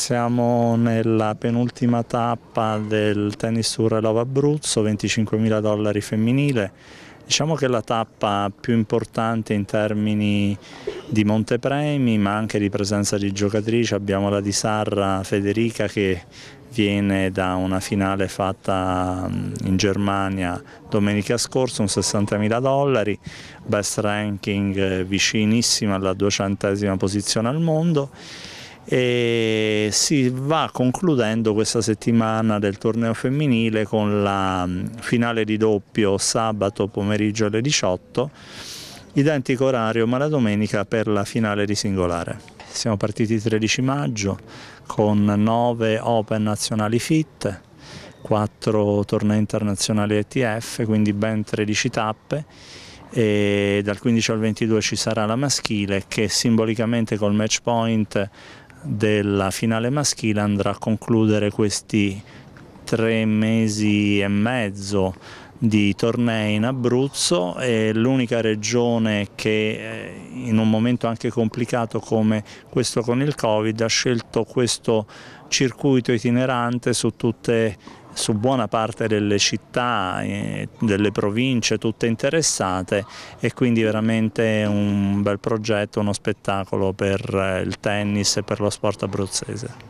Siamo nella penultima tappa del tennis tour Love Abruzzo, 25.000 dollari femminile. Diciamo che è la tappa più importante in termini di montepremi ma anche di presenza di giocatrici. Abbiamo la di Sarra Federica che viene da una finale fatta in Germania domenica scorsa, un 60.000 dollari, best ranking eh, vicinissima alla 200 posizione al mondo e si va concludendo questa settimana del torneo femminile con la mm, finale di doppio sabato pomeriggio alle 18, identico orario ma la domenica per la finale di singolare. Siamo partiti il 13 maggio con 9 Open nazionali fit, 4 tornei internazionali ETF, quindi ben 13 tappe e dal 15 al 22 ci sarà la maschile che simbolicamente col match point della finale maschile andrà a concludere questi tre mesi e mezzo di tornei in Abruzzo, è l'unica regione che eh, in un momento anche complicato come questo con il Covid ha scelto questo circuito itinerante su, tutte, su buona parte delle città, eh, delle province tutte interessate e quindi veramente un bel progetto, uno spettacolo per eh, il tennis e per lo sport abruzzese.